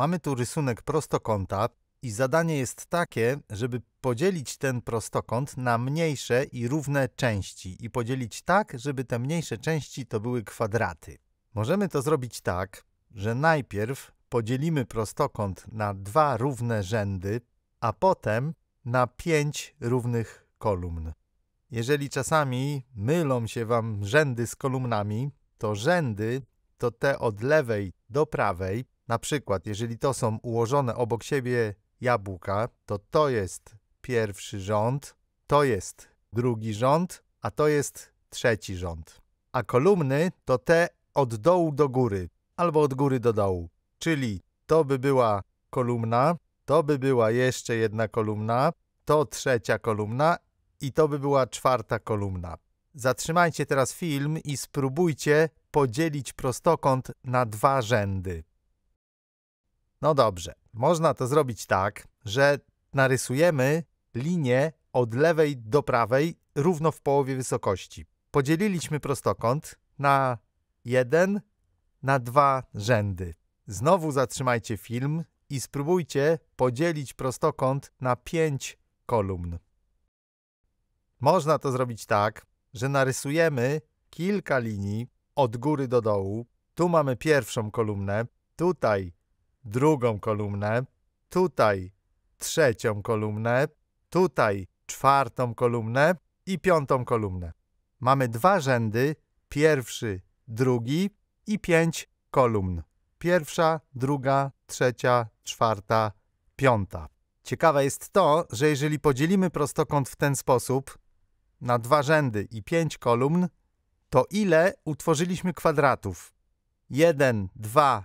Mamy tu rysunek prostokąta i zadanie jest takie, żeby podzielić ten prostokąt na mniejsze i równe części i podzielić tak, żeby te mniejsze części to były kwadraty. Możemy to zrobić tak, że najpierw podzielimy prostokąt na dwa równe rzędy, a potem na pięć równych kolumn. Jeżeli czasami mylą się Wam rzędy z kolumnami, to rzędy to te od lewej do prawej, na przykład, jeżeli to są ułożone obok siebie jabłka, to to jest pierwszy rząd, to jest drugi rząd, a to jest trzeci rząd. A kolumny to te od dołu do góry albo od góry do dołu. Czyli to by była kolumna, to by była jeszcze jedna kolumna, to trzecia kolumna i to by była czwarta kolumna. Zatrzymajcie teraz film i spróbujcie podzielić prostokąt na dwa rzędy. No dobrze, można to zrobić tak, że narysujemy linię od lewej do prawej równo w połowie wysokości. Podzieliliśmy prostokąt na jeden, na dwa rzędy. Znowu zatrzymajcie film i spróbujcie podzielić prostokąt na pięć kolumn. Można to zrobić tak, że narysujemy kilka linii od góry do dołu. Tu mamy pierwszą kolumnę, tutaj drugą kolumnę, tutaj trzecią kolumnę, tutaj czwartą kolumnę i piątą kolumnę. Mamy dwa rzędy, pierwszy, drugi i pięć kolumn. Pierwsza, druga, trzecia, czwarta, piąta. Ciekawe jest to, że jeżeli podzielimy prostokąt w ten sposób na dwa rzędy i pięć kolumn, to ile utworzyliśmy kwadratów? 1, 2,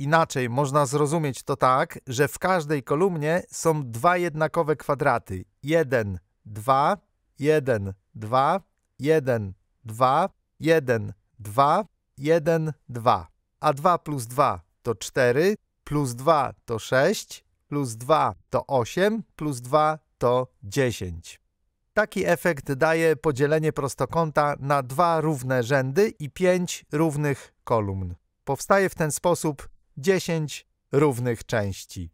inaczej można zrozumieć to tak, że w każdej kolumnie są dwa jednakowe kwadraty. 1, 2, 1, 2, 1, 2, 1, 2, 1, 2. A 2 plus 2 to 4, plus 2 to 6, plus 2 to 8, plus 2 to 10. Taki efekt daje podzielenie prostokąta na dwa równe rzędy i pięć równych kolumn. Powstaje w ten sposób 10 równych części.